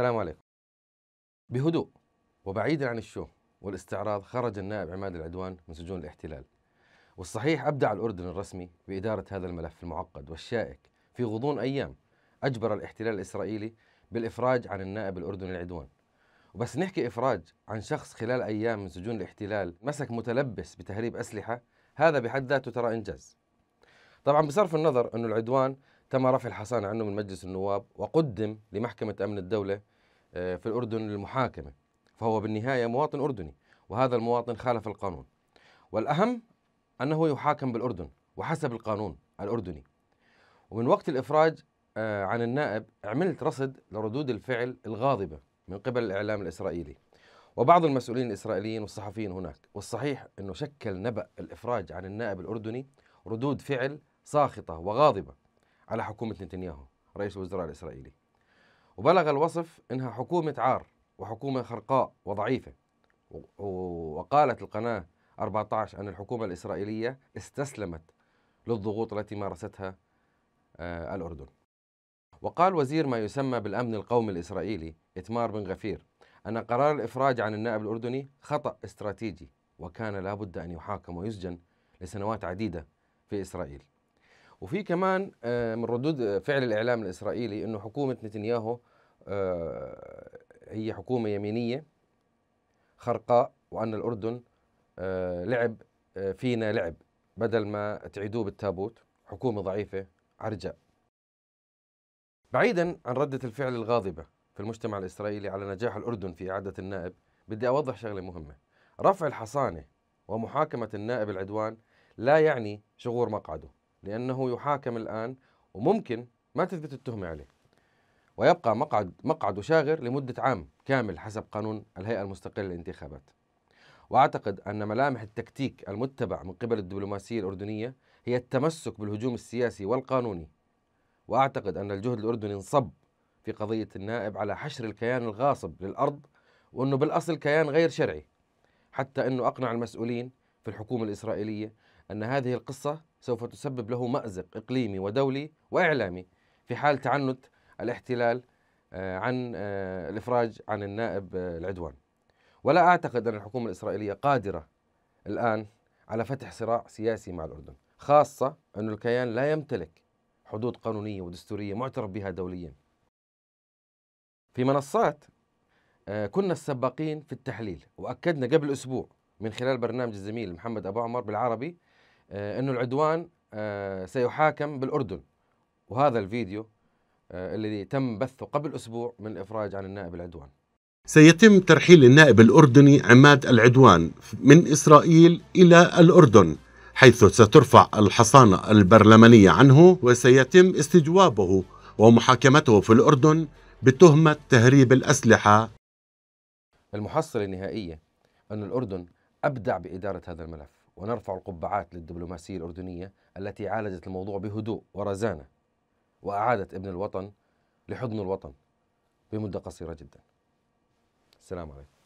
السلام عليكم بهدوء وبعيدا عن الشو والاستعراض خرج النائب عماد العدوان من سجون الاحتلال والصحيح أبدع الأردن الرسمي بإدارة هذا الملف المعقد والشائك في غضون أيام أجبر الاحتلال الإسرائيلي بالإفراج عن النائب الأردني العدوان وبس نحكي إفراج عن شخص خلال أيام من سجون الاحتلال مسك متلبس بتهريب أسلحة هذا بحد ذاته ترى إنجاز طبعا بصرف النظر أنه العدوان تم رفع الحصانة عنه من مجلس النواب وقدم لمحكمة أمن الدولة آه، في الأردن للمحاكمة فهو بالنهاية مواطن أردني وهذا المواطن خالف القانون والأهم أنه يحاكم بالأردن وحسب القانون الأردني ومن وقت الإفراج آه، عن النائب عملت رصد لردود الفعل الغاضبة من قبل الإعلام الإسرائيلي وبعض المسؤولين الإسرائيليين والصحفيين هناك والصحيح أنه شكل نبأ الإفراج عن النائب الأردني ردود فعل ساخطة وغاضبة على حكومة نتنياهو رئيس الوزراء الإسرائيلي وبلغ الوصف أنها حكومة عار وحكومة خرقاء وضعيفة وقالت القناة 14 أن الحكومة الإسرائيلية استسلمت للضغوط التي مارستها آه، الأردن وقال وزير ما يسمى بالأمن القومي الإسرائيلي إتمار بن غفير أن قرار الإفراج عن النائب الأردني خطأ استراتيجي وكان لابد أن يحاكم ويسجن لسنوات عديدة في إسرائيل وفي كمان آه، من ردود آه، فعل الاعلام الاسرائيلي انه حكومه نتنياهو آه، هي حكومه يمينيه خرقاء وان الاردن لعب فينا لعب بدل ما تعيدوه بالتابوت حكومه ضعيفه عرجاء بعيدا عن ردة الفعل الغاضبة في المجتمع الإسرائيلي على نجاح الأردن في إعادة النائب بدي أوضح شغلة مهمة رفع الحصانة ومحاكمة النائب العدوان لا يعني شغور مقعده لأنه يحاكم الآن وممكن ما تثبت التهمة عليه ويبقى مقعد مقعد شاغر لمدة عام كامل حسب قانون الهيئة المستقلة للانتخابات وأعتقد أن ملامح التكتيك المتبع من قبل الدبلوماسية الأردنية هي التمسك بالهجوم السياسي والقانوني وأعتقد أن الجهد الأردني انصب في قضية النائب على حشر الكيان الغاصب للأرض وأنه بالأصل كيان غير شرعي حتى أنه أقنع المسؤولين في الحكومة الإسرائيلية أن هذه القصة سوف تسبب له مأزق إقليمي ودولي وإعلامي في حال تعنت الاحتلال آه، عن آه، الإفراج عن النائب آه، العدوان ولا أعتقد أن الحكومة الإسرائيلية قادرة الآن على فتح صراع سياسي مع الأردن خاصة أن الكيان لا يمتلك حدود قانونية ودستورية معترف بها دوليا في منصات كنا السباقين في التحليل وأكدنا قبل أسبوع من خلال برنامج الزميل محمد أبو عمر بالعربي آه، انه العدوان آه، سيحاكم بالاردن وهذا الفيديو آه، الذي تم بثه قبل اسبوع من الافراج عن النائب العدوان سيتم ترحيل النائب الاردني عماد العدوان من اسرائيل الى الاردن حيث سترفع الحصانه البرلمانيه عنه وسيتم استجوابه ومحاكمته في الاردن بتهمه تهريب الاسلحه المحصله النهائيه ان الاردن ابدع باداره هذا الملف ونرفع القبعات للدبلوماسية الأردنية التي عالجت الموضوع بهدوء ورزانة وأعادت ابن الوطن لحضن الوطن بمدة قصيرة جدا السلام عليكم